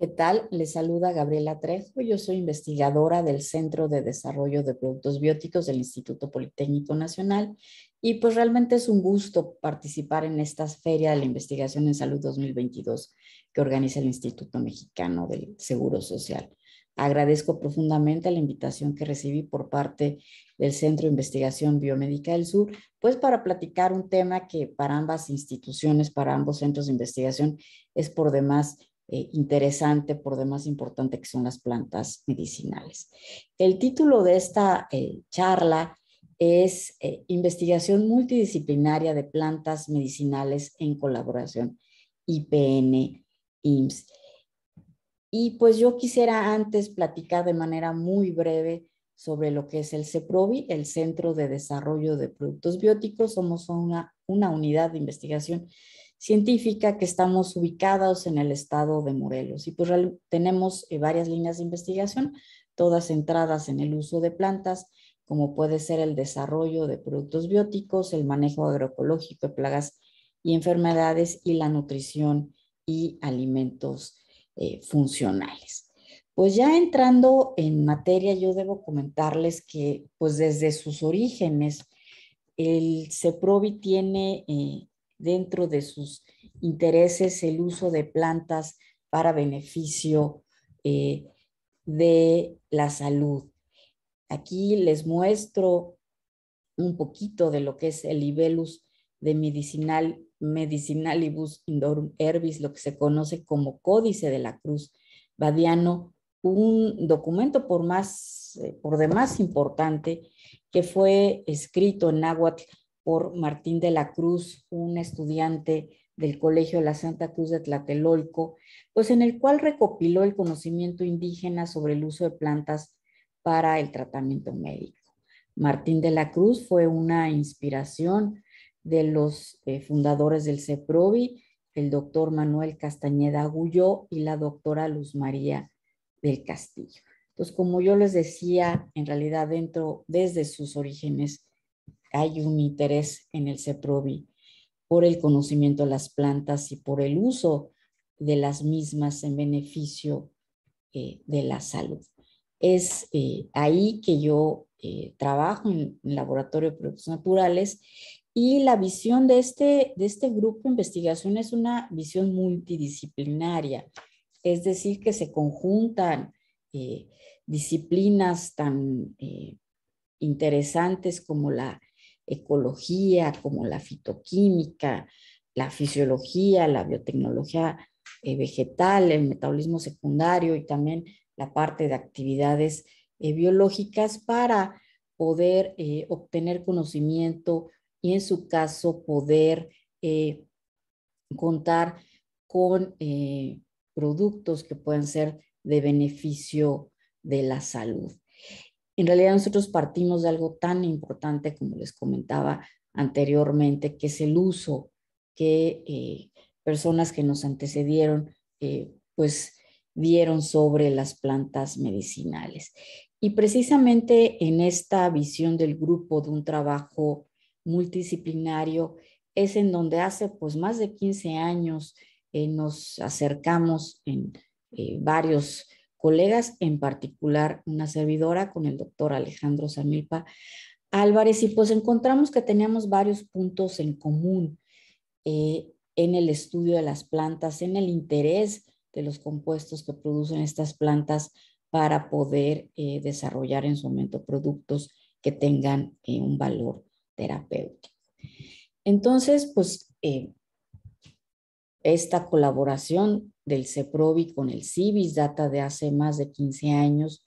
¿Qué tal? Les saluda Gabriela Trejo. Yo soy investigadora del Centro de Desarrollo de Productos Bióticos del Instituto Politécnico Nacional y pues realmente es un gusto participar en esta Feria de la Investigación en Salud 2022 que organiza el Instituto Mexicano del Seguro Social. Agradezco profundamente la invitación que recibí por parte del Centro de Investigación Biomédica del Sur, pues para platicar un tema que para ambas instituciones, para ambos centros de investigación, es por demás eh, interesante, por demás importante, que son las plantas medicinales. El título de esta eh, charla es eh, Investigación multidisciplinaria de plantas medicinales en colaboración ipn ims Y pues yo quisiera antes platicar de manera muy breve sobre lo que es el CEPROVI, el Centro de Desarrollo de Productos Bióticos. Somos una, una unidad de investigación científica que estamos ubicados en el estado de Morelos. Y pues tenemos eh, varias líneas de investigación, todas centradas en el uso de plantas, como puede ser el desarrollo de productos bióticos, el manejo agroecológico de plagas y enfermedades y la nutrición y alimentos eh, funcionales. Pues ya entrando en materia, yo debo comentarles que pues desde sus orígenes, el CEPROVI tiene eh, dentro de sus intereses el uso de plantas para beneficio eh, de la salud. Aquí les muestro un poquito de lo que es el libelus de medicinal, medicinalibus indorum herbis, lo que se conoce como Códice de la Cruz Badiano, un documento por, más, eh, por demás importante que fue escrito en náhuatl por Martín de la Cruz, un estudiante del Colegio de la Santa Cruz de Tlatelolco, pues en el cual recopiló el conocimiento indígena sobre el uso de plantas para el tratamiento médico. Martín de la Cruz fue una inspiración de los eh, fundadores del CEPROVI, el doctor Manuel Castañeda Agulló y la doctora Luz María del Castillo. Entonces, como yo les decía, en realidad dentro, desde sus orígenes, hay un interés en el CEPROVI por el conocimiento de las plantas y por el uso de las mismas en beneficio eh, de la salud. Es eh, ahí que yo eh, trabajo en el Laboratorio de Productos Naturales y la visión de este, de este grupo de investigación es una visión multidisciplinaria, es decir, que se conjuntan disciplinas tan interesantes como la ecología, como la fitoquímica, la fisiología, la biotecnología eh, vegetal, el metabolismo secundario y también la parte de actividades eh, biológicas para poder eh, obtener conocimiento y en su caso poder contar con productos que puedan ser de beneficio de la salud en realidad nosotros partimos de algo tan importante como les comentaba anteriormente, que es el uso que eh, personas que nos antecedieron eh, pues dieron sobre las plantas medicinales. Y precisamente en esta visión del grupo de un trabajo multidisciplinario es en donde hace pues más de 15 años eh, nos acercamos en varios colegas, en particular una servidora con el doctor Alejandro Samilpa Álvarez, y pues encontramos que teníamos varios puntos en común eh, en el estudio de las plantas, en el interés de los compuestos que producen estas plantas para poder eh, desarrollar en su momento productos que tengan eh, un valor terapéutico. Entonces, pues esta colaboración del CEPROVI con el Cibis data de hace más de 15 años.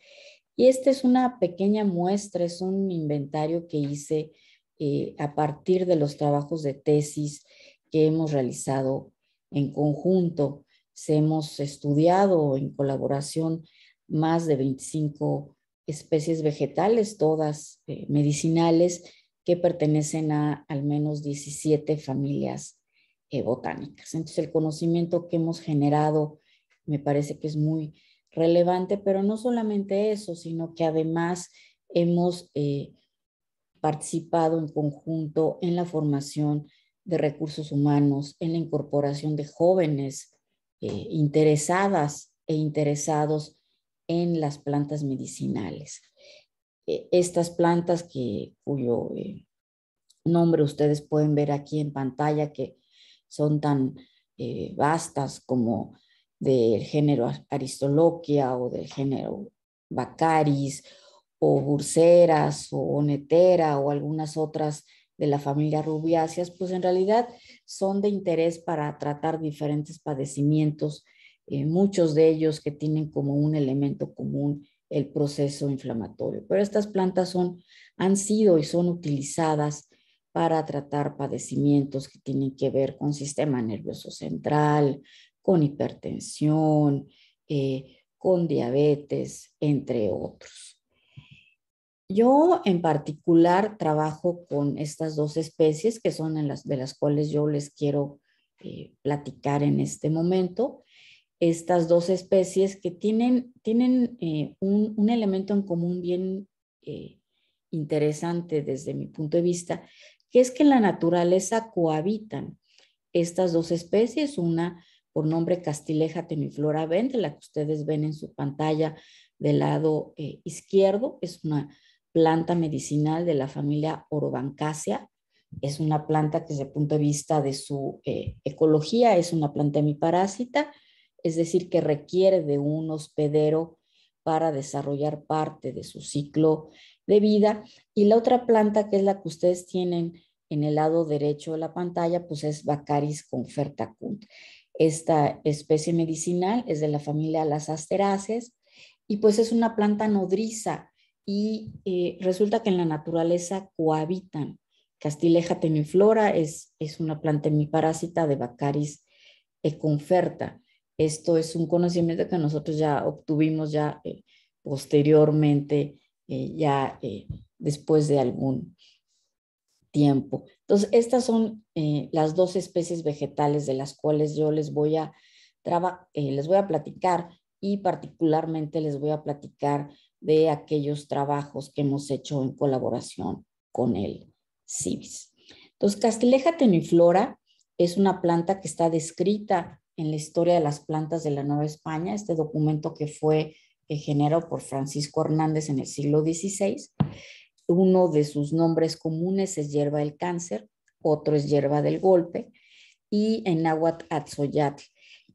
Y esta es una pequeña muestra, es un inventario que hice eh, a partir de los trabajos de tesis que hemos realizado en conjunto. hemos estudiado en colaboración más de 25 especies vegetales, todas eh, medicinales, que pertenecen a al menos 17 familias eh, botánicas. Entonces, el conocimiento que hemos generado me parece que es muy relevante, pero no solamente eso, sino que además hemos eh, participado en conjunto en la formación de recursos humanos, en la incorporación de jóvenes eh, interesadas e interesados en las plantas medicinales. estas plantas que, cuyo nombre ustedes pueden ver aquí en pantalla, que son tan eh, vastas como del género aristoloquia o del género bacaris o burseras o netera o algunas otras de la familia rubiáceas, pues en realidad son de interés para tratar diferentes padecimientos, eh, muchos de ellos que tienen como un elemento común el proceso inflamatorio. Pero estas plantas son, han sido y son utilizadas para tratar padecimientos que tienen que ver con sistema nervioso central, con hipertensión, eh, con diabetes, entre otros. Yo en particular trabajo con estas dos especies que son de las cuales yo les quiero eh, platicar en este momento. Estas dos especies que tienen, tienen eh, un, elemento en común bien interesante desde mi punto de vista, que es que en la naturaleza cohabitan estas dos especies, una por nombre Castileja temiflora vente, la que ustedes ven en su pantalla del lado eh, izquierdo, es una planta medicinal de la familia Orobancácea, es una planta que desde el punto de vista de su eh, ecología es una planta hemiparásita, es decir, que requiere de un hospedero para desarrollar parte de su ciclo de vida. Y la otra planta, que es la que ustedes tienen en el lado derecho de la pantalla, pues es Bacaris confertacunt. Esta especie medicinal es de la familia las asteráceas y pues es una planta nodriza y eh, resulta que en la naturaleza cohabitan. Castileja Teniflora es, es una planta hemiparásita de Bacaris conferta. Esto es un conocimiento que nosotros ya obtuvimos ya eh, posteriormente eh, ya eh, después de algún tiempo. Entonces, estas son eh, las dos especies vegetales de las cuales yo les voy a, les voy a platicar y particularmente les voy a platicar de aquellos trabajos que hemos hecho en colaboración con el CIBIS. Entonces, Castileja teniflora es una planta que está descrita en la historia de las plantas de la Nueva España, este documento que fue generado por Francisco Hernández en el siglo XVI. Uno de sus nombres comunes es hierba del cáncer, otro es hierba del golpe y en náhuatl azoyatl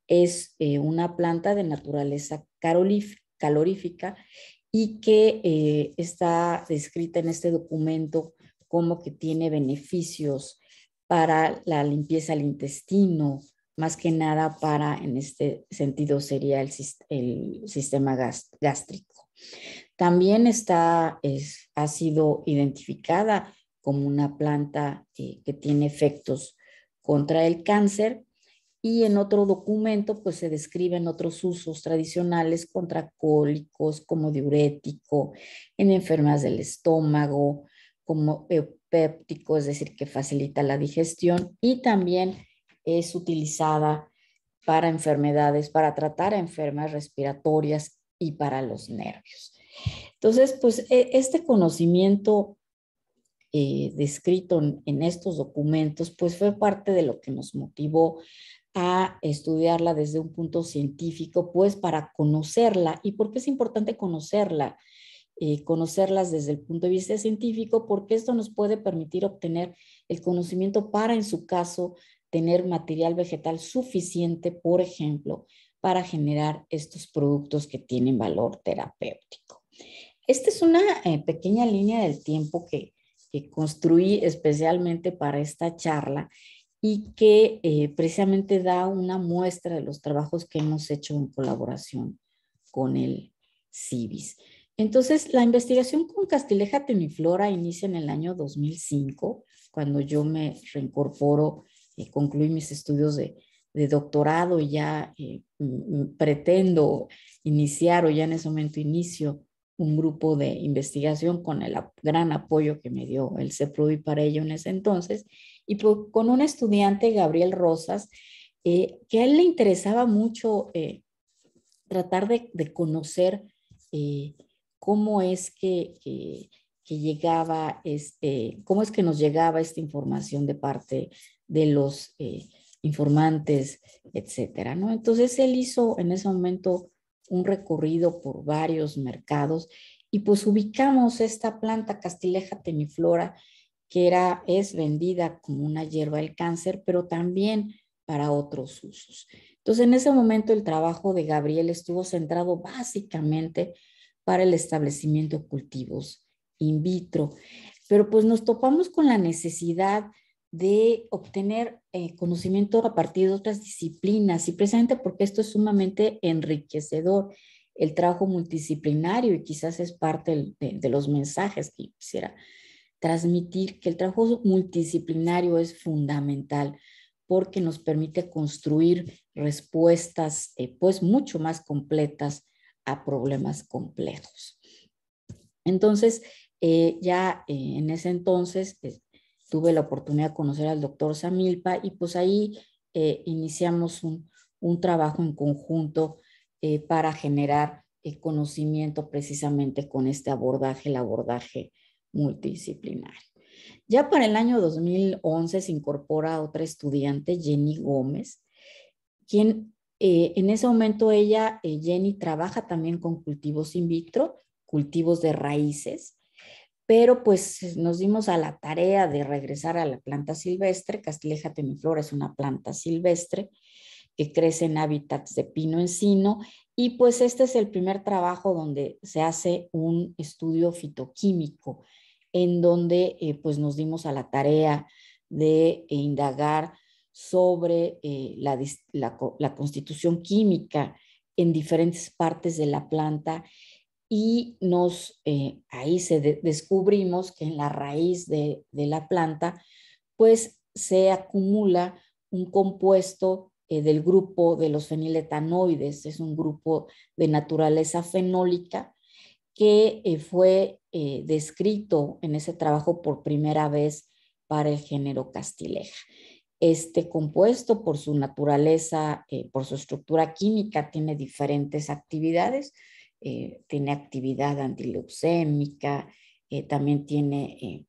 Es eh, una planta de naturaleza calorífica y que eh, está descrita en este documento como que tiene beneficios para la limpieza del intestino, más que nada para, en este sentido, sería el, sistema gástrico. También está, ha sido identificada como una planta eh, que tiene efectos contra el cáncer y en otro documento pues se describen otros usos tradicionales contra cólicos como diurético, en enfermedades del estómago, como eupéptico, es decir, que facilita la digestión y también es utilizada para enfermedades, para tratar enfermedades respiratorias y para los nervios. Entonces, pues e, este conocimiento eh, descrito en, estos documentos, pues fue parte de lo que nos motivó a estudiarla desde un punto científico, pues para conocerla. ¿Y por qué es importante conocerla? Eh, conocerlas desde el punto de vista científico, porque esto nos puede permitir obtener el conocimiento para, en su caso, tener material vegetal suficiente, por ejemplo, para generar estos productos que tienen valor terapéutico. Esta es una eh, pequeña línea del tiempo que, construí especialmente para esta charla y que eh, precisamente da una muestra de los trabajos que hemos hecho en colaboración con el CIBIS. Entonces, la investigación con Castileja teniflora inicia en el año 2005, cuando yo me reincorporo eh, concluí mis estudios de, doctorado y ya eh, mm, mm, pretendo iniciar o ya en ese momento inicio un grupo de investigación con el gran apoyo que me dio el y para ello en ese entonces, y pues con un estudiante, Gabriel Rosas, eh, que a él le interesaba mucho tratar de, conocer cómo es que, que, que, llegaba, este, cómo es que nos llegaba esta información de parte de los eh, informantes, etcétera, ¿no? Entonces él hizo en ese momento un recorrido por varios mercados y pues ubicamos esta planta Castileja temiflora que era, es vendida como una hierba del cáncer, pero también para otros usos. Entonces, en ese momento el trabajo de Gabriel estuvo centrado básicamente para el establecimiento de cultivos in vitro, pero pues nos topamos con la necesidad de obtener eh, conocimiento a partir de otras disciplinas y precisamente porque esto es sumamente enriquecedor, el trabajo multidisciplinario y quizás es parte de, los mensajes que quisiera transmitir, que el trabajo multidisciplinario es fundamental porque nos permite construir respuestas eh, pues mucho más completas a problemas complejos. Entonces, eh, ya en ese entonces, tuve la oportunidad de conocer al doctor Samilpa y pues ahí eh, iniciamos un, trabajo en conjunto eh, para generar el eh, conocimiento precisamente con este abordaje, el abordaje multidisciplinar Ya para el año 2011 se incorpora otra estudiante, Jenny Gómez, quien en ese momento ella, Jenny, trabaja también con cultivos in vitro, cultivos de raíces, pero pues eh, nos dimos a la tarea de regresar a la planta silvestre. Castilleja temiflora es una planta silvestre que crece en hábitats de pino encino y pues este es el primer trabajo donde se hace un estudio fitoquímico en donde eh, pues nos dimos a la tarea de eh, indagar sobre la constitución química en diferentes partes de la planta y nos, eh, ahí se descubrimos que en la raíz de, la planta, pues se acumula un compuesto eh, del grupo de los feniletanoides, es un grupo de naturaleza fenólica que eh, fue descrito en ese trabajo por primera vez para el género castileja. Este compuesto, por su naturaleza, por su estructura química, tiene diferentes actividades eh, tiene actividad antileucémica, eh, también tiene eh,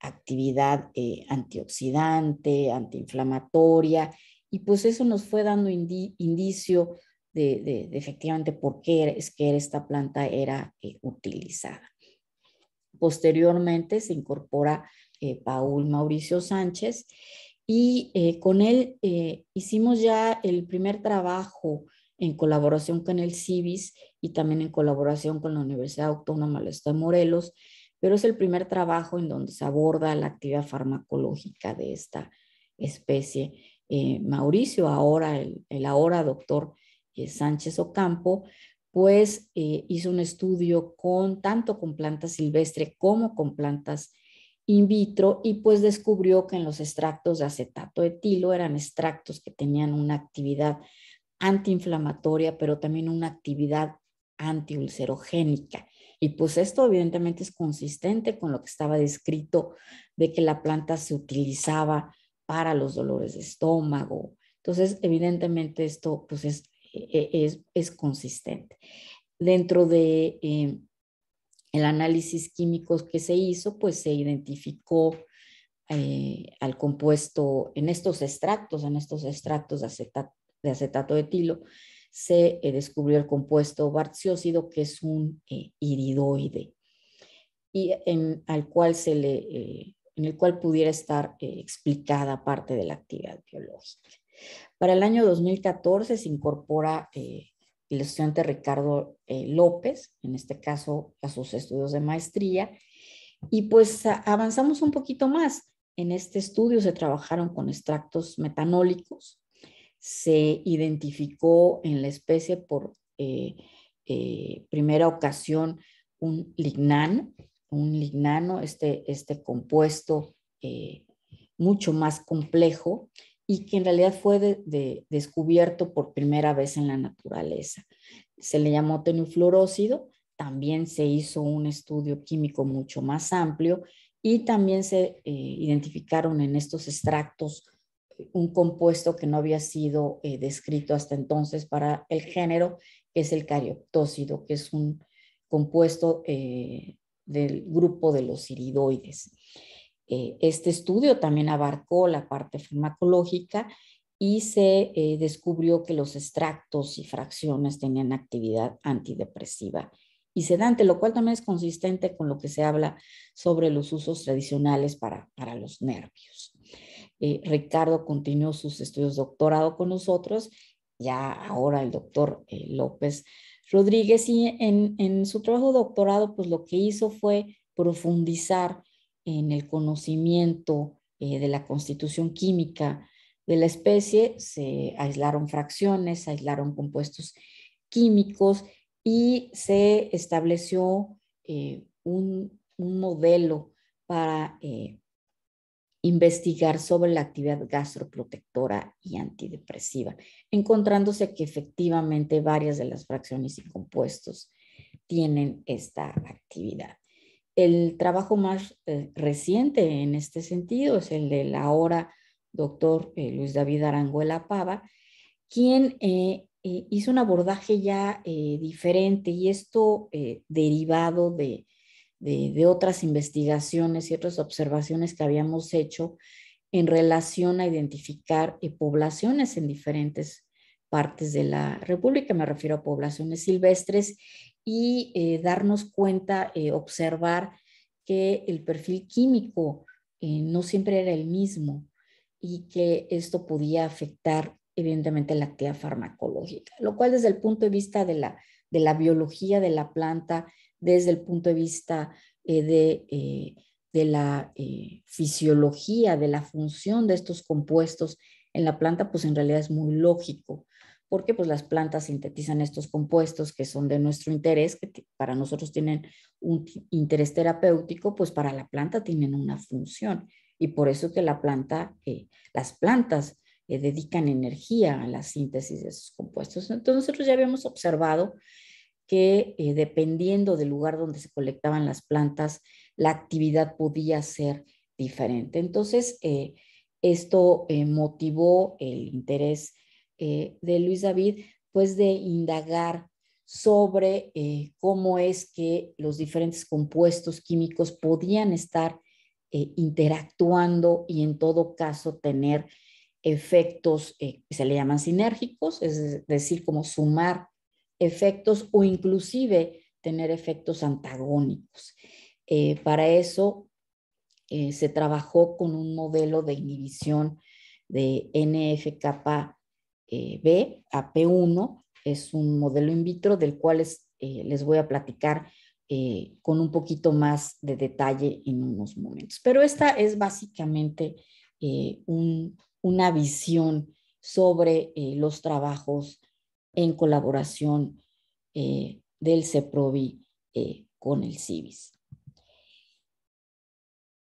actividad antioxidante, antiinflamatoria, y pues eso nos fue dando indicio de, de, efectivamente por qué es que esta planta era utilizada. Posteriormente se incorpora Paul Mauricio Sánchez y con él hicimos ya el primer trabajo en colaboración con el Cibis y también en colaboración con la Universidad Autónoma de Morelos, pero es el primer trabajo en donde se aborda la actividad farmacológica de esta especie. Eh, Mauricio, ahora el, ahora doctor eh, Sánchez Ocampo, pues eh, hizo un estudio con tanto con plantas silvestres como con plantas in vitro y pues descubrió que en los extractos de acetato etilo eran extractos que tenían una actividad antiinflamatoria, pero también una actividad antiulcerogénica. Y pues esto evidentemente es consistente con lo que estaba descrito de que la planta se utilizaba para los dolores de estómago. Entonces, evidentemente esto pues es, e, e, es, consistente. Dentro de em, el análisis químico que se hizo, pues se identificó eh, al compuesto en estos extractos, en estos extractos de acetato de acetato de etilo, se eh, descubrió el compuesto barciócido, que es un eh, iridoide, y en, al cual se le, eh, en el cual pudiera estar explicada parte de la actividad biológica. Para el año 2014 se incorpora el estudiante Ricardo López, en este caso a sus estudios de maestría, y pues avanzamos un poquito más. En este estudio se trabajaron con extractos metanólicos, se identificó en la especie por eh, eh, primera ocasión un lignan, un lignano, este, este compuesto eh, mucho más complejo y que en realidad fue descubierto por primera vez en la naturaleza. Se le llamó tenufluorócido, también se hizo un estudio químico mucho más amplio y también se identificaron en estos extractos un compuesto que no había sido eh, descrito hasta entonces para el género, que es el carioptócido, que es un compuesto eh, del grupo de los iridoides. Eh, este estudio también abarcó la parte farmacológica y se descubrió que los extractos y fracciones tenían actividad antidepresiva y sedante, lo cual también es consistente con lo que se habla sobre los usos tradicionales para los nervios. Eh, Ricardo continuó sus estudios de doctorado con nosotros, ya ahora el doctor eh, López Rodríguez, y en, su trabajo doctorado, pues lo que hizo fue profundizar en el conocimiento eh, de la constitución química de la especie, se aislaron fracciones, se aislaron compuestos químicos y se estableció un, un modelo para investigar sobre la actividad gastroprotectora y antidepresiva, encontrándose que efectivamente varias de las fracciones y compuestos tienen esta actividad. El trabajo más eh, reciente en este sentido es el del ahora doctor eh, Luis David Aranguela Pava, quien eh, hizo un abordaje ya diferente y esto derivado de de, otras investigaciones y otras observaciones que habíamos hecho en relación a identificar eh, poblaciones en diferentes partes de la República, me refiero a poblaciones silvestres, y eh, darnos cuenta, eh, observar que el perfil químico no siempre era el mismo y que esto podía afectar evidentemente la actividad farmacológica, lo cual desde el punto de vista de la, de la biología de la planta desde el punto de vista eh, de, eh, de, la eh, fisiología, de la función de estos compuestos en la planta, pues en realidad es muy lógico, porque pues las plantas sintetizan estos compuestos que son de nuestro interés, que para nosotros tienen un interés terapéutico, pues para la planta tienen una función y por eso que la planta, las plantas dedican energía a la síntesis de esos compuestos. Entonces nosotros ya habíamos observado que eh, dependiendo del lugar donde se colectaban las plantas, la actividad podía ser diferente. Entonces, eh, esto eh, motivó el interés de Luis David, pues de indagar sobre cómo es que los diferentes compuestos químicos podían estar interactuando y en todo caso tener efectos que se le llaman sinérgicos, es decir, como sumar efectos o inclusive tener efectos antagónicos. Eh, para eso eh, se trabajó con un modelo de inhibición de NFKB eh, a P1. Es un modelo in vitro del cual les voy a platicar con un poquito más de detalle en unos momentos. Pero esta es básicamente una visión sobre los trabajos en colaboración eh, del CEPROVI eh, con el CIBIS.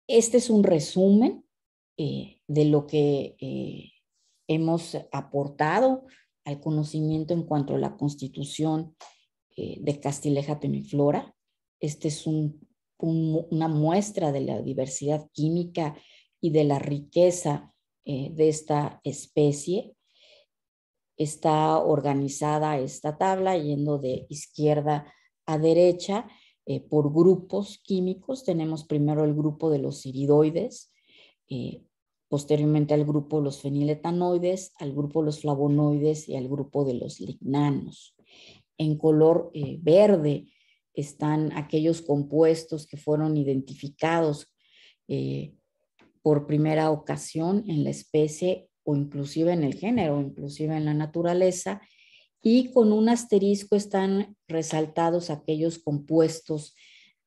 Este es un resumen eh, de lo que hemos aportado al conocimiento en cuanto a la constitución de Castileja Peniflora. Esta es una muestra de la diversidad química y de la riqueza de esta especie está organizada esta tabla yendo de izquierda a derecha eh, por grupos químicos. Tenemos primero el grupo de los iridoides, eh, posteriormente al grupo de los feniletanoides, al grupo de los flavonoides y al grupo de los lignanos. En color eh, verde están aquellos compuestos que fueron identificados por primera ocasión en la especie o inclusive en el género, inclusive en la naturaleza, y con un asterisco están resaltados aquellos compuestos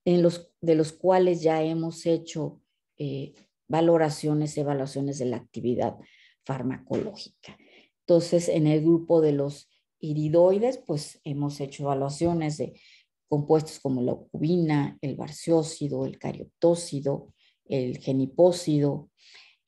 en los, de los cuales ya hemos hecho eh, valoraciones, evaluaciones de la actividad farmacológica. Entonces, en el grupo de los iridoides, pues hemos hecho evaluaciones de compuestos como la ocubina, el barciócido, el carioptósido, el genipósido,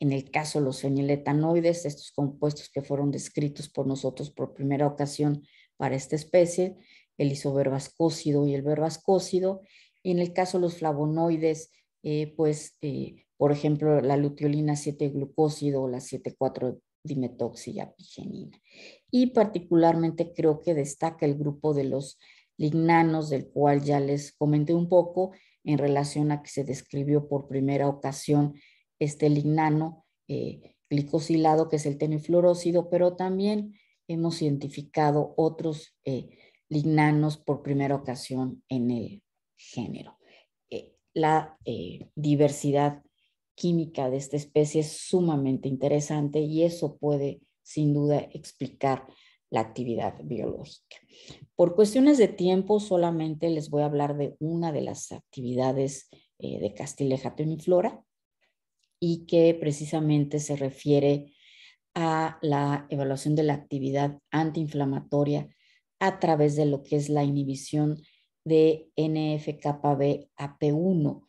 en el caso de los feniletanoides, estos compuestos que fueron descritos por nosotros por primera ocasión para esta especie, el isoberbascócido y el verbascósido. Y en el caso de los flavonoides, eh, pues, eh, por ejemplo, la luteolina 7-glucósido o la 7,4-dimetoxiapigenina. Y particularmente creo que destaca el grupo de los lignanos, del cual ya les comenté un poco en relación a que se describió por primera ocasión este lignano eh, glicosilado, que es el tenifluorócido, pero también hemos identificado otros eh, lignanos por primera ocasión en el género. Eh, la diversidad química de esta especie es sumamente interesante y eso puede sin duda explicar la actividad biológica. Por cuestiones de tiempo, solamente les voy a hablar de una de las actividades de Castileja teniflora, y que precisamente se refiere a la evaluación de la actividad antiinflamatoria a través de lo que es la inhibición de nfkbap 1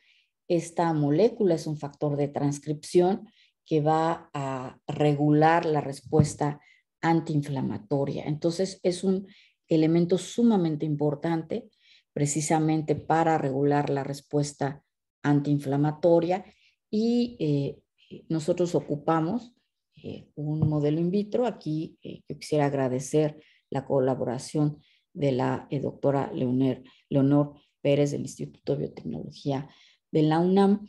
Esta molécula es un factor de transcripción que va a regular la respuesta antiinflamatoria. Entonces es un elemento sumamente importante precisamente para regular la respuesta antiinflamatoria y eh, eh, nosotros ocupamos eh, un modelo in vitro. Aquí yo quisiera agradecer la colaboración de la doctora Leonor Pérez del Instituto de Biotecnología de la UNAM,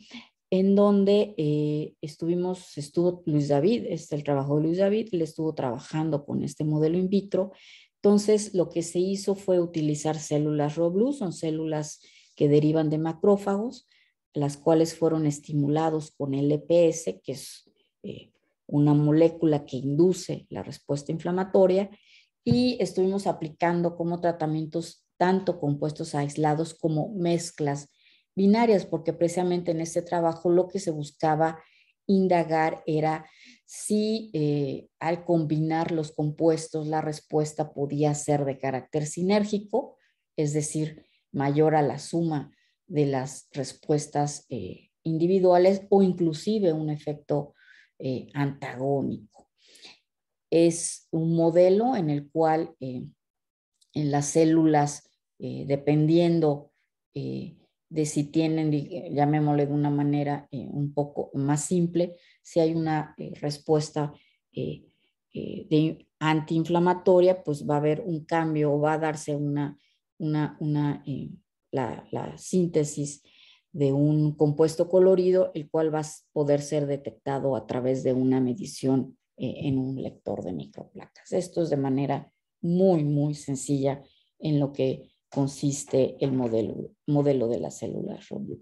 en donde estuvimos, estuvo Luis David, este el trabajo de Luis David, él estuvo trabajando con este modelo in vitro. Entonces, lo que se hizo fue utilizar células RoBlue, son células que derivan de macrófagos, las cuales fueron estimulados con LPS, que es eh, una molécula que induce la respuesta inflamatoria, y estuvimos aplicando como tratamientos tanto compuestos aislados como mezclas binarias, porque precisamente en este trabajo lo que se buscaba indagar era si eh, al combinar los compuestos la respuesta podía ser de carácter sinérgico, es decir, mayor a la suma de las respuestas eh, individuales o inclusive un efecto eh, antagónico. Es un modelo en el cual eh, en las células, dependiendo de si tienen, llamémosle de una manera un poco más simple, si hay una respuesta de antiinflamatoria, pues va a haber un cambio o va a darse una, una, la, síntesis de un compuesto colorido, el cual va a poder ser detectado a través de una medición eh, en un lector de microplacas. Esto es de manera muy, muy sencilla en lo que consiste el modelo, modelo de las células Roblev.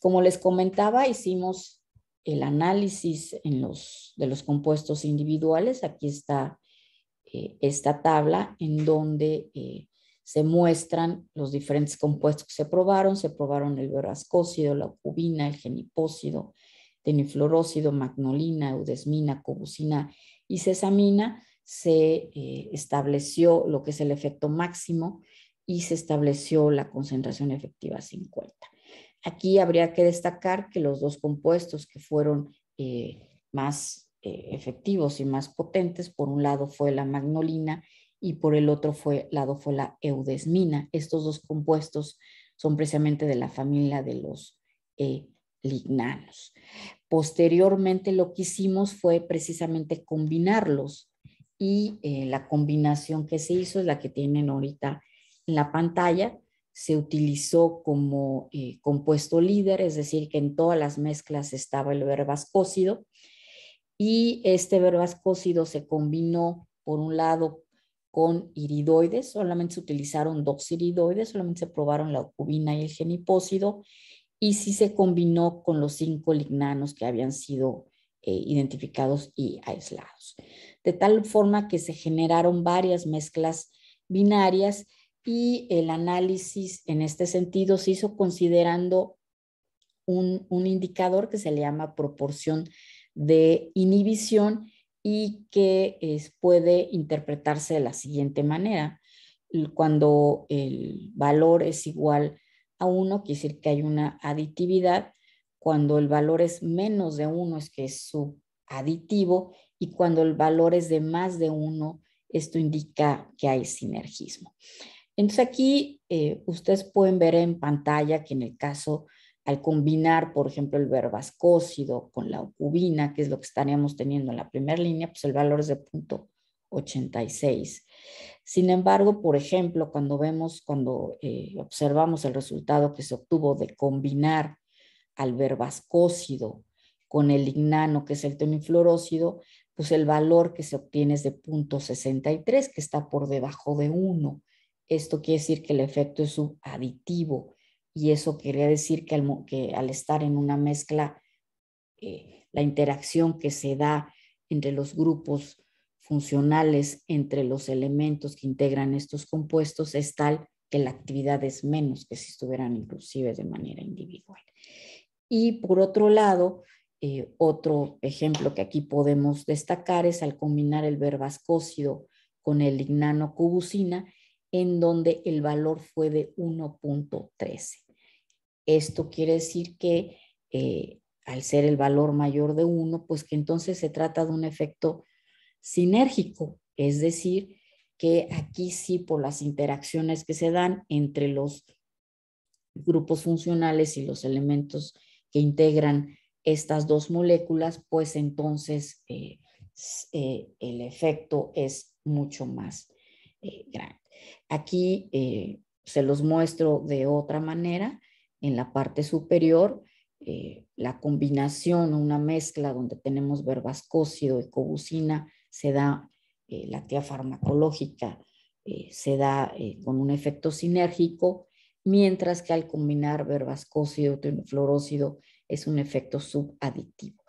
Como les comentaba, hicimos el análisis en los, de los compuestos individuales. Aquí está eh, esta tabla en donde eh, se muestran los diferentes compuestos que se probaron, se probaron el verascócido, la cubina, el genipósido, teniflorósido, magnolina, eudesmina, cobucina y sesamina, se eh, estableció lo que es el efecto máximo y se estableció la concentración efectiva 50. Aquí habría que destacar que los dos compuestos que fueron eh, más eh, efectivos y más potentes, por un lado fue la magnolina y por el otro fue, lado fue la eudesmina. Estos dos compuestos son precisamente de la familia de los eh, lignanos. Posteriormente lo que hicimos fue precisamente combinarlos y eh, la combinación que se hizo es la que tienen ahorita en la pantalla. Se utilizó como eh, compuesto líder, es decir, que en todas las mezclas estaba el verbascócido y este verbascócido se combinó por un lado con iridoides, solamente se utilizaron dos iridoides, solamente se probaron la ocubina y el genipósido, y sí se combinó con los cinco lignanos que habían sido eh, identificados y aislados. De tal forma que se generaron varias mezclas binarias y el análisis en este sentido se hizo considerando un, un indicador que se le llama proporción de inhibición y que puede interpretarse de la siguiente manera. Cuando el valor es igual a 1, quiere decir que hay una aditividad. Cuando el valor es menos de 1, es que es aditivo, Y cuando el valor es de más de 1, esto indica que hay sinergismo. Entonces aquí eh, ustedes pueden ver en pantalla que en el caso al combinar, por ejemplo, el verbascócido con la ocubina, que es lo que estaríamos teniendo en la primera línea, pues el valor es de punto Sin embargo, por ejemplo, cuando vemos, cuando eh, observamos el resultado que se obtuvo de combinar al verbascócido con el lignano, que es el temifluorósido, pues el valor que se obtiene es de 0.63, que está por debajo de 1. Esto quiere decir que el efecto es subadditivo y eso quería decir que al, estar en una mezcla, eh, la interacción que se da entre los grupos funcionales, entre los elementos que integran estos compuestos, es tal que la actividad es menos que si estuvieran inclusive de manera individual. Y por otro lado, eh, otro ejemplo que aquí podemos destacar es al combinar el verbascócido con el lignano cubucina, en donde el valor fue de 1.13. Esto quiere decir que eh, al ser el valor mayor de uno, pues que entonces se trata de un efecto sinérgico, es decir, que aquí sí por las interacciones que se dan entre los grupos funcionales y los elementos que integran estas dos moléculas, pues entonces eh, eh, el efecto es mucho más grande. Aquí se los muestro de otra manera en la parte superior, eh, la combinación o una mezcla donde tenemos verbascócido y cobucina se da eh, la tía farmacológica, eh, se da con un efecto sinérgico, mientras que al combinar y fluorócido es un efecto subaditivo.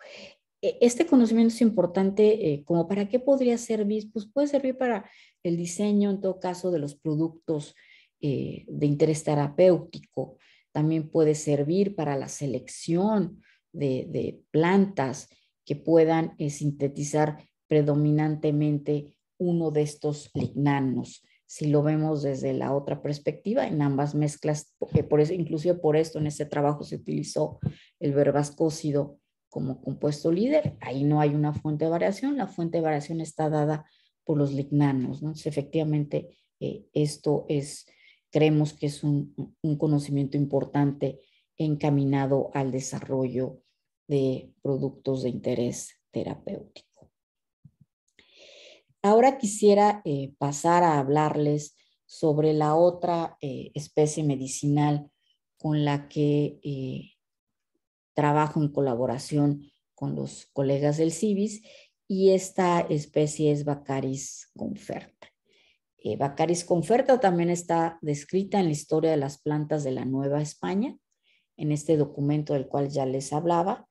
E, este conocimiento es importante, como para qué podría servir, pues puede servir para el diseño, en todo caso, de los productos de interés terapéutico, también puede servir para la selección de, plantas que puedan eh, sintetizar predominantemente uno de estos lignanos. Si lo vemos desde la otra perspectiva, en ambas mezclas, por eso, inclusive por esto en este trabajo se utilizó el verbascócido como compuesto líder, ahí no hay una fuente de variación, la fuente de variación está dada por los lignanos. Entonces, efectivamente, eh, esto es creemos que es un, conocimiento importante encaminado al desarrollo de productos de interés terapéutico. Ahora quisiera eh, pasar a hablarles sobre la otra eh, especie medicinal con la que eh, trabajo en colaboración con los colegas del CIBIS y esta especie es Bacaris conferta. Eh, Bacaris conferta también está descrita en la historia de las plantas de la Nueva España, en este documento del cual ya les hablaba.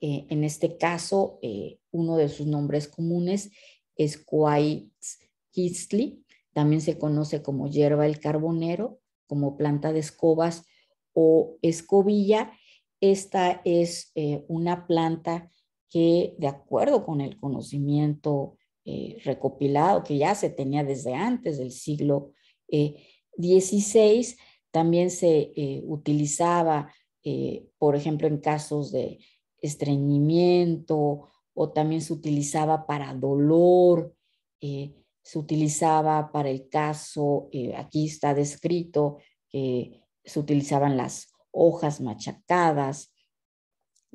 Eh, en este caso, eh, uno de sus nombres comunes es Quaitzli, también se conoce como hierba el carbonero, como planta de escobas o escobilla. Esta es una planta que, de acuerdo con el conocimiento eh, recopilado que ya se tenía desde antes del siglo XVI, eh, también se eh, utilizaba, por ejemplo, en casos de estreñimiento o también se utilizaba para dolor, se utilizaba para el caso, aquí está descrito que se utilizaban las hojas machacadas,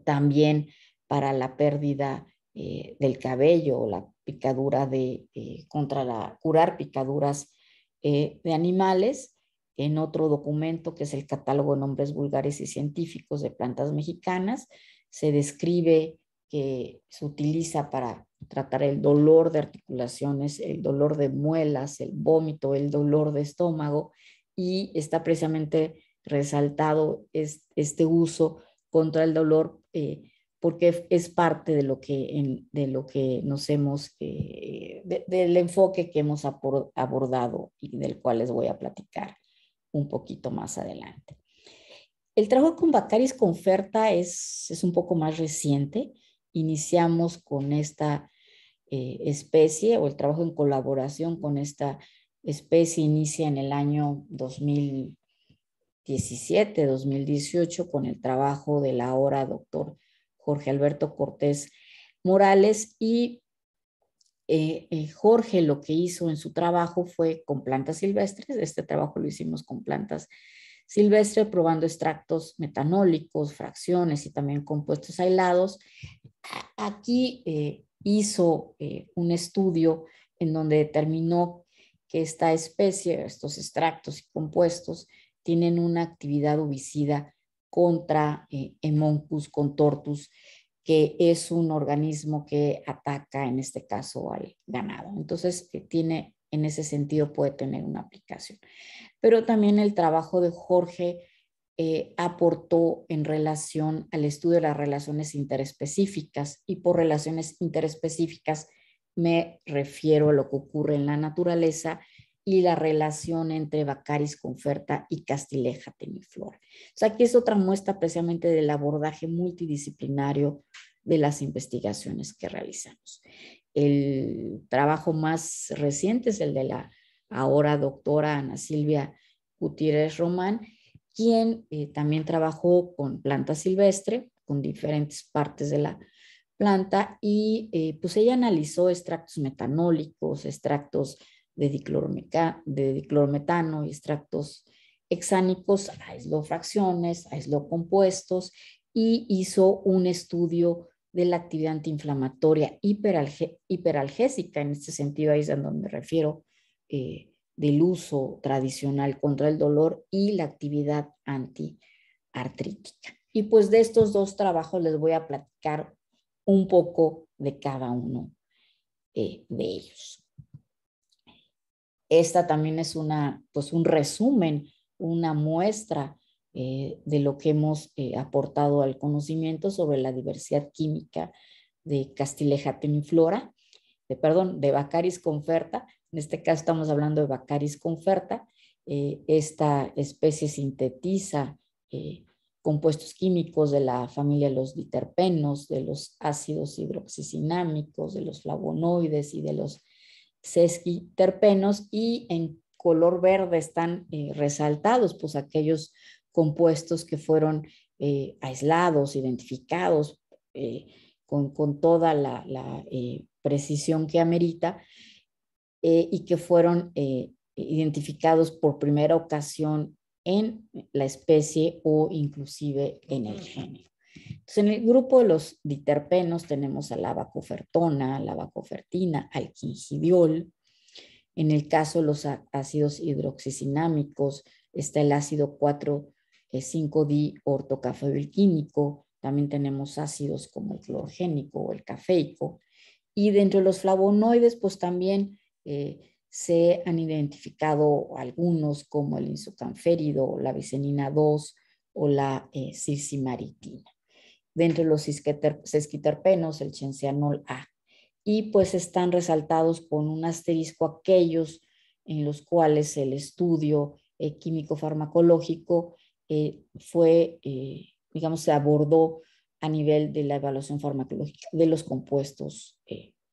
también para la pérdida eh, del cabello o la picadura de, eh, contra la, curar picaduras eh, de animales, en otro documento que es el Catálogo de Nombres Vulgares y Científicos de Plantas Mexicanas, se describe que se utiliza para tratar el dolor de articulaciones, el dolor de muelas, el vómito, el dolor de estómago, y está precisamente resaltado este uso contra el dolor porque es parte de lo que, nos hemos, eh, del enfoque que hemos abordado y del cual les voy a platicar un poquito más adelante. El trabajo con Bacaris Conferta es, es un poco más reciente. Iniciamos con esta eh, especie o el trabajo en colaboración con esta especie inicia en el año 2017, 2018 con el trabajo de la ahora doctor Jorge Alberto Cortés Morales y eh, eh, Jorge lo que hizo en su trabajo fue con plantas silvestres, este trabajo lo hicimos con plantas silvestres, probando extractos metanólicos, fracciones y también compuestos aislados. Aquí eh, hizo un estudio en donde determinó que esta especie, estos extractos y compuestos, tienen una actividad ubicida contra Emoncus, eh, Hemoncus contortus, que es un organismo que ataca en este caso al ganado. Entonces, eh, tiene, en ese sentido puede tener una aplicación. Pero también el trabajo de Jorge eh, aportó en relación al estudio de las relaciones interespecíficas y por relaciones interespecíficas me refiero a lo que ocurre en la naturaleza y la relación entre Bacaris Conferta y Castileja Teniflora. O sea, aquí es otra muestra precisamente del abordaje multidisciplinario de las investigaciones que realizamos. El trabajo más reciente es el de la ahora doctora Ana Silvia Gutiérrez Román, quien eh, también trabajó con planta silvestre, con diferentes partes de la planta, y eh, pues ella analizó extractos metanólicos, extractos de, diclorometano y extractos hexánicos, aisló fracciones, aisló compuestos y hizo un estudio de la actividad antiinflamatoria hiperalgésica, en este sentido ahí es donde me refiero, eh, del uso tradicional contra el dolor y la actividad antiartrítica. Y pues de estos dos trabajos les voy a platicar un poco de cada uno eh, de ellos. Esta también es una, pues un resumen, una muestra eh, de lo que hemos eh, aportado al conocimiento sobre la diversidad química de Castileja temiflora, de, perdón, de Bacaris conferta. En este caso estamos hablando de Bacaris conferta. Eh, esta especie sintetiza compuestos químicos de la familia de los diterpenos, de los ácidos hidroxicinámicos, de los flavonoides y de los sesquiterpenos y en color verde están eh, resaltados pues aquellos compuestos que fueron eh, aislados, identificados eh, con, toda la, la precisión que amerita y que fueron identificados por primera ocasión en la especie o inclusive en el género en el grupo de los diterpenos tenemos a la bacofertona, la bacofertina, al En el caso de los ácidos hidroxicinámicos está el ácido 5 eh, di ortocafeoilquínico También tenemos ácidos como el clorogénico o el cafeico. Y dentro de los flavonoides, pues también eh, se han identificado algunos como el insucanférido, la vicenina 2 o la eh, Dentro de los sesquiterpenos, el chencianol A. Y pues están resaltados con un asterisco aquellos en los cuales el estudio eh, químico-farmacológico eh, fue, eh, digamos, se abordó a nivel de la evaluación farmacológica de los compuestos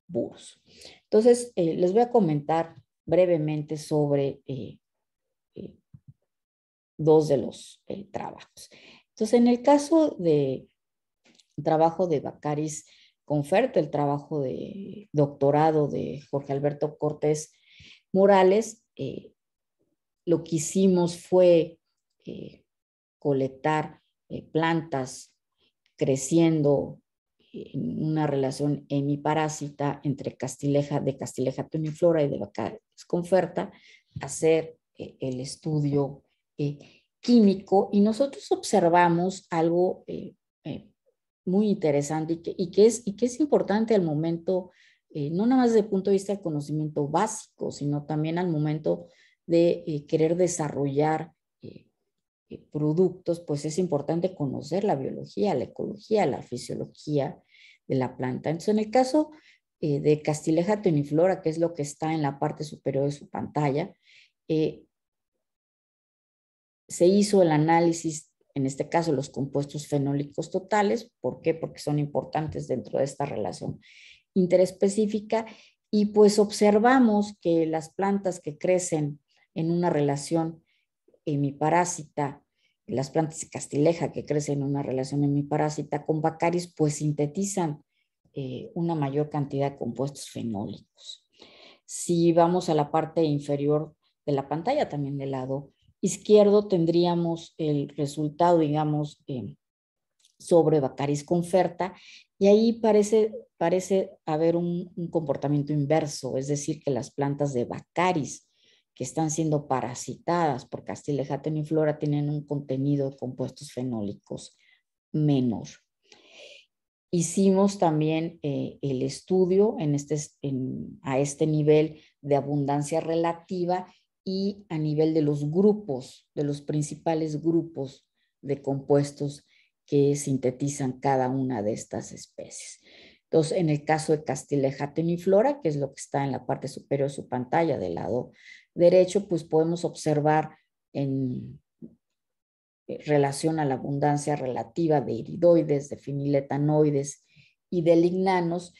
buros. Entonces, les voy a comentar brevemente sobre dos de los trabajos. Entonces, en el caso de trabajo de Bacaris Conferta, el trabajo de doctorado de Jorge Alberto Cortés Morales, eh, lo que hicimos fue eh, colectar eh, plantas creciendo en una relación hemiparásita entre Castileja, de Castileja tuniflora y de Bacaris Conferta, hacer el estudio químico y nosotros observamos algo eh, muy interesante y que, es, y que es importante al momento, eh, no nada más desde el punto de vista del conocimiento básico, sino también al momento de eh, querer desarrollar eh, productos, pues es importante conocer la biología, la ecología, la fisiología de la planta. Entonces, en el caso de Castileja teniflora, que es lo que está en la parte superior de su pantalla, se hizo el análisis en este caso los compuestos fenólicos totales. ¿Por qué? Porque son importantes dentro de esta relación interespecífica. Y pues observamos que las plantas que crecen en una relación hemiparásita, las plantas de castileja que crecen en una relación hemiparásita con bacaris, pues sintetizan eh, una mayor cantidad de compuestos fenólicos. Si vamos a la parte inferior de la pantalla, también del lado izquierdo tendríamos el resultado, digamos, eh, sobre Bacaris Conferta, y ahí parece, parece haber un, comportamiento inverso, es decir, que las plantas de Bacaris que están siendo parasitadas por y teniflora tienen un contenido de compuestos fenólicos menor. Hicimos también eh, el estudio en este, a este nivel de abundancia relativa y a nivel de los grupos, de los principales grupos de compuestos que sintetizan cada una de estas especies. Entonces, en el caso de Castileja teniflora, que es lo que está en la parte superior de su pantalla del lado derecho, pues podemos observar en relación a la abundancia relativa de iridoides, de finiletanoides y de lignanos,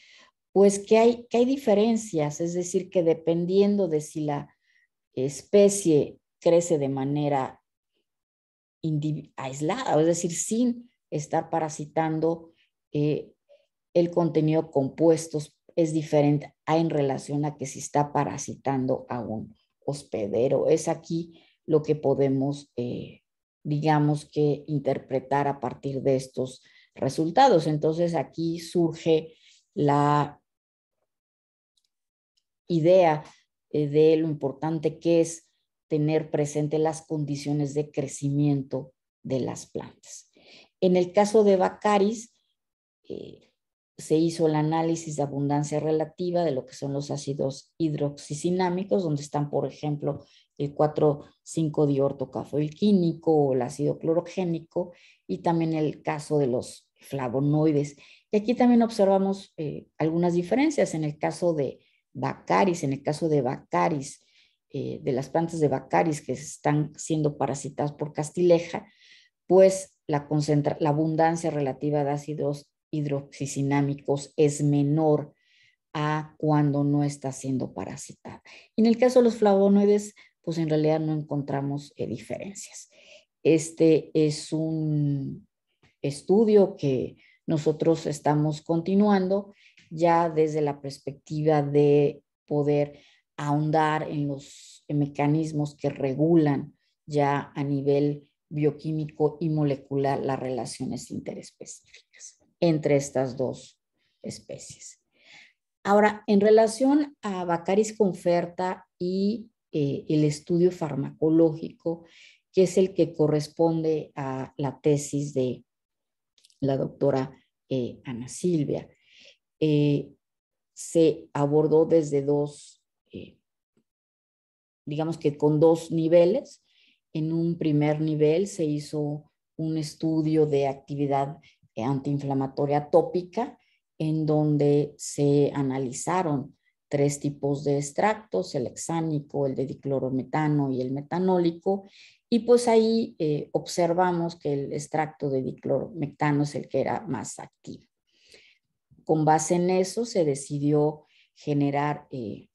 pues que hay, que hay diferencias, es decir, que dependiendo de si la especie crece de manera aislada, es decir, sin estar parasitando eh, el contenido compuestos, es diferente en relación a que si está parasitando a un hospedero. Es aquí lo que podemos, eh, digamos que, interpretar a partir de estos resultados. Entonces aquí surge la idea eh, de lo importante que es tener presente las condiciones de crecimiento de las plantas. En el caso de Bacaris, eh, se hizo el análisis de abundancia relativa de lo que son los ácidos hidroxicinámicos, donde están, por ejemplo, el 4,5-diortocafoilquínico o el ácido clorogénico, y también el caso de los flavonoides. Y aquí también observamos eh, algunas diferencias. En el caso de Bacaris, en el caso de Bacaris, eh, de las plantas de Bacaris que están siendo parasitadas por Castileja, pues la, la abundancia relativa de ácidos hidroxicinámicos es menor a cuando no está siendo parasitada. En el caso de los flavonoides, pues en realidad no encontramos eh, diferencias. Este es un estudio que nosotros estamos continuando ya desde la perspectiva de poder ahondar en los mecanismos que regulan ya a nivel bioquímico y molecular las relaciones interespecíficas entre estas dos especies. Ahora, en relación a Bacaris conferta y eh, el estudio farmacológico, que es el que corresponde a la tesis de la doctora eh, Ana Silvia, eh, se abordó desde dos, eh, digamos que con dos niveles. En un primer nivel se hizo un estudio de actividad antiinflamatoria tópica, en donde se analizaron tres tipos de extractos, el hexánico, el de diclorometano y el metanólico. Y pues ahí eh, observamos que el extracto de diclorometano es el que era más activo. Con base en eso se decidió generar eh,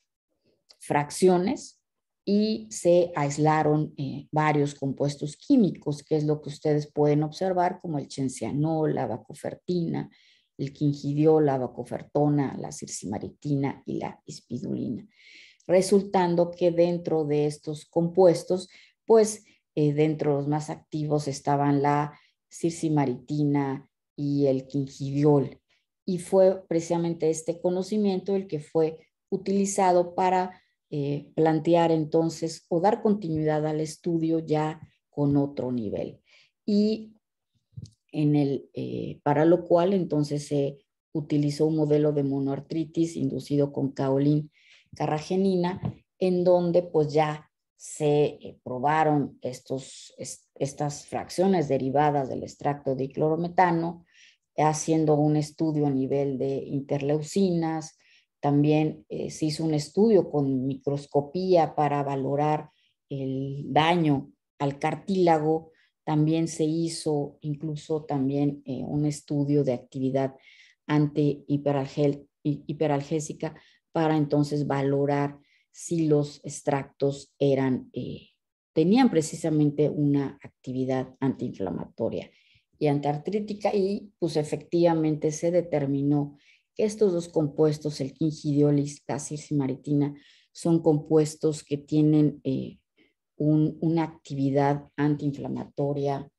fracciones y se aislaron eh, varios compuestos químicos, que es lo que ustedes pueden observar, como el chencianol, la bacofertina, el quingidiol, la vacofertona, la circimaritina y la espidulina. Resultando que dentro de estos compuestos, pues eh, dentro de los más activos estaban la circimaritina y el quingidiol y fue precisamente este conocimiento el que fue utilizado para eh, plantear entonces o dar continuidad al estudio ya con otro nivel. Y eh, para lo cual entonces se utilizó un modelo de monoartritis inducido con caolín carragenina, en donde pues ya se eh, probaron estas fracciones derivadas del extracto de clorometano, haciendo un estudio a nivel de interleucinas, también eh, se hizo un estudio con microscopía para valorar el daño al cartílago, también se hizo incluso también eh, un estudio de actividad antihiperalgésica para entonces valorar si los extractos eran, eh, tenían precisamente una actividad antiinflamatoria y antiartrítica y pues efectivamente se determinó que estos dos compuestos, el quingidiol y la son compuestos que tienen eh, una actividad antiinflamatoria,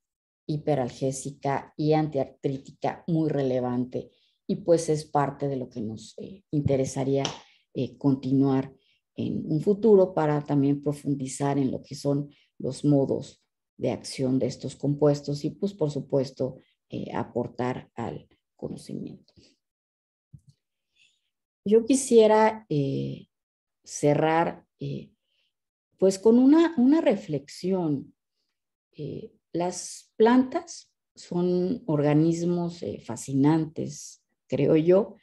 hiperalgésica y antiartrítica muy relevante y pues es parte de lo que nos eh, interesaría eh, continuar en un futuro para también profundizar en lo que son los modos de acción de estos compuestos y pues por supuesto eh, aportar al conocimiento. Yo quisiera eh, cerrar eh, pues con una, una reflexión. las plantas son organismos fascinantes, creo yo,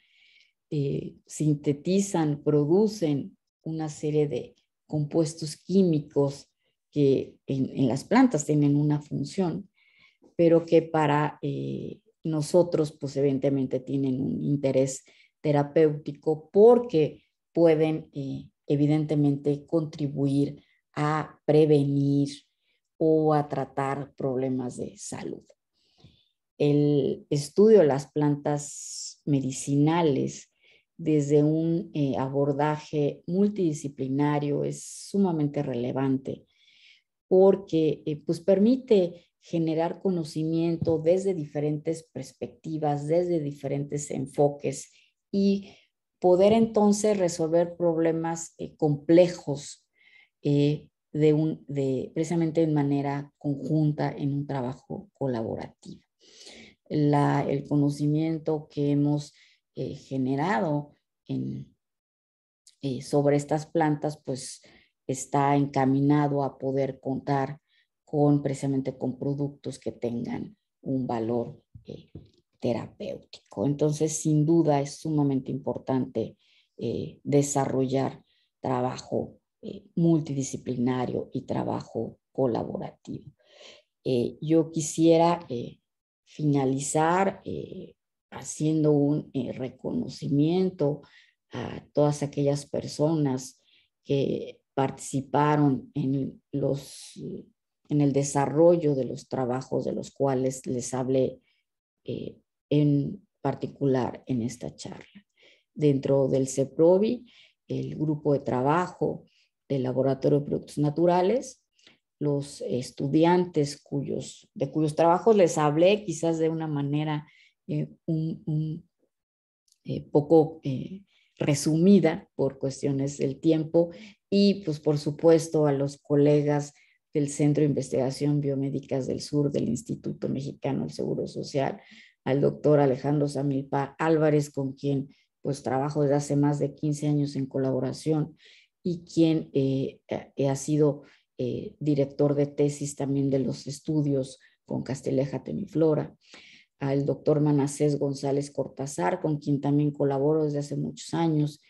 sintetizan, producen una serie de compuestos químicos que en, las plantas tienen una función, pero que para eh, nosotros, pues evidentemente tienen un interés terapéutico porque pueden eh, evidentemente contribuir a prevenir o a tratar problemas de salud. El estudio de las plantas medicinales desde un eh, abordaje multidisciplinario es sumamente relevante porque eh, pues permite generar conocimiento desde diferentes perspectivas, desde diferentes enfoques y poder entonces resolver problemas eh, complejos precisamente eh, de precisamente en manera conjunta en un trabajo colaborativo. el conocimiento que hemos generado sobre estas plantas, pues está encaminado a poder contar con precisamente con productos que tengan un valor eh, terapéutico. Entonces, sin duda, es sumamente importante eh, desarrollar trabajo eh, multidisciplinario y trabajo colaborativo. yo quisiera finalizar haciendo un reconocimiento a todas aquellas personas que participaron en, los, en el desarrollo de los trabajos de los cuales les hablé eh, en particular en esta charla. Dentro del CEPROVI, el grupo de trabajo del Laboratorio de Productos Naturales, los estudiantes cuyos, de cuyos trabajos les hablé quizás de una manera eh, eh, poco resumida por cuestiones del tiempo, y pues por supuesto a los colegas del Centro de Investigación Biomédicas del Sur del Instituto Mexicano del Seguro Social, al doctor Alejandro Samilpa Álvarez, con quien pues trabajo desde hace más de 15 años en colaboración y quien eh, ha sido eh, director de tesis también de los estudios con Casteleja Temiflora, al doctor Manacés González Cortazar con quien también colaboro desde hace muchos años,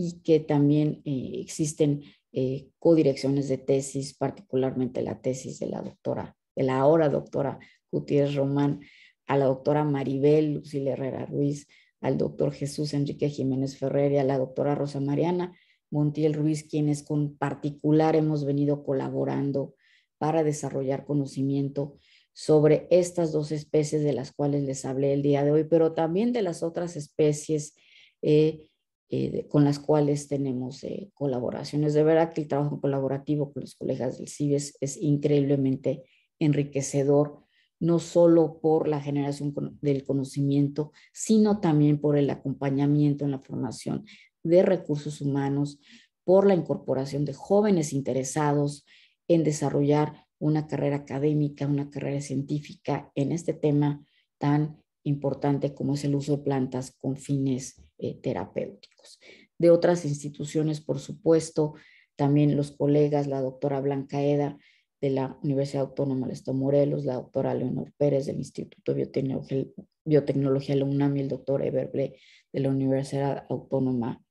y que también eh, existen eh, codirecciones de tesis, particularmente la tesis de la doctora, de la ahora doctora Gutiérrez Román, a la doctora Maribel Lucila Herrera Ruiz, al doctor Jesús Enrique Jiménez Ferrer y a la doctora Rosa Mariana Montiel Ruiz, quienes con particular hemos venido colaborando para desarrollar conocimiento sobre estas dos especies de las cuales les hablé el día de hoy, pero también de las otras especies eh, eh, con las cuales tenemos eh, colaboraciones. De verdad que el trabajo colaborativo con los colegas del CIBES es increíblemente enriquecedor, no solo por la generación del conocimiento, sino también por el acompañamiento en la formación de recursos humanos, por la incorporación de jóvenes interesados en desarrollar una carrera académica, una carrera científica en este tema tan importante como es el uso de plantas con fines eh, terapéuticos. De otras instituciones, por supuesto, también los colegas, la doctora Blanca Eda de la Universidad Autónoma del Morelos, la doctora Leonor Pérez del Instituto de Biotecnología, la y el doctor Everble de la Universidad Autónoma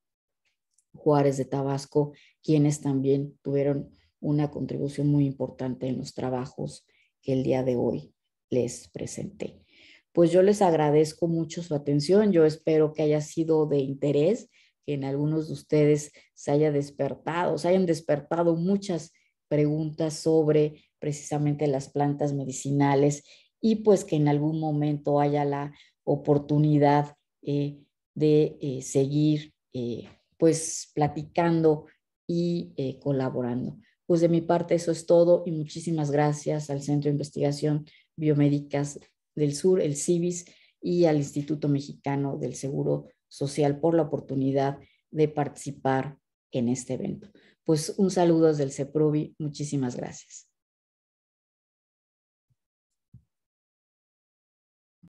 Juárez de Tabasco, quienes también tuvieron una contribución muy importante en los trabajos que el día de hoy les presenté pues yo les agradezco mucho su atención. Yo espero que haya sido de interés, que en algunos de ustedes se haya despertado, se hayan despertado muchas preguntas sobre precisamente las plantas medicinales y pues que en algún momento haya la oportunidad eh, de eh, seguir eh, pues platicando y colaborando. Pues de mi parte eso es todo y muchísimas gracias al Centro de Investigación Biomédicas del Sur, el CIBIS, y al Instituto Mexicano del Seguro Social por la oportunidad de participar en este evento. Pues un saludo desde el CEPROVI, muchísimas gracias.